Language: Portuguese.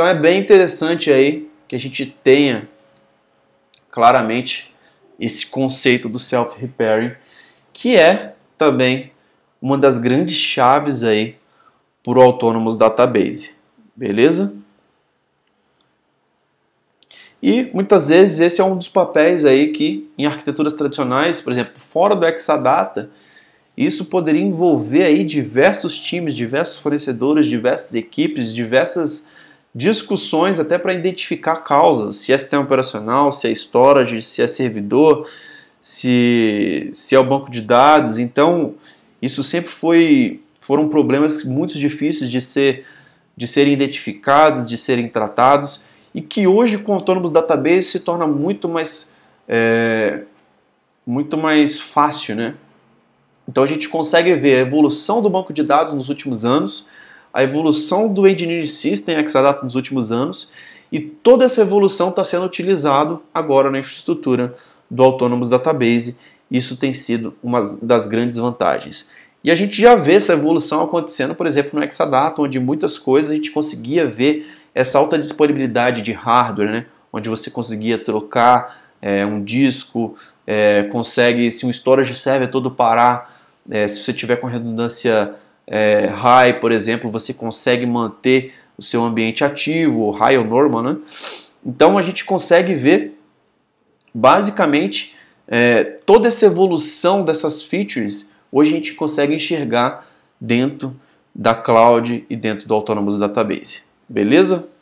Então é bem interessante aí que a gente tenha claramente esse conceito do self-repairing, que é também uma das grandes chaves aí o Autonomous Database, beleza? E muitas vezes esse é um dos papéis aí que em arquiteturas tradicionais, por exemplo, fora do Exadata, isso poderia envolver aí diversos times, diversos fornecedores, diversas equipes, diversas discussões até para identificar causas, se é sistema operacional, se é storage, se é servidor, se, se é o banco de dados. Então, isso sempre foi foram problemas muito difíceis de ser de serem identificados, de serem tratados e que hoje com o Autonomous Database se torna muito mais é, muito mais fácil, né? Então a gente consegue ver a evolução do banco de dados nos últimos anos, a evolução do Engineering System né, Exadata nos últimos anos e toda essa evolução está sendo utilizada agora na infraestrutura do Autonomous Database. Isso tem sido uma das grandes vantagens. E a gente já vê essa evolução acontecendo, por exemplo, no Exadata, onde muitas coisas a gente conseguia ver essa alta disponibilidade de hardware, né? onde você conseguia trocar é, um disco, é, consegue, se um storage server todo parar, é, se você tiver com redundância é, high, por exemplo, você consegue manter o seu ambiente ativo, high ou normal, né? Então a gente consegue ver basicamente é, toda essa evolução dessas features hoje a gente consegue enxergar dentro da cloud e dentro do Autonomous Database. Beleza?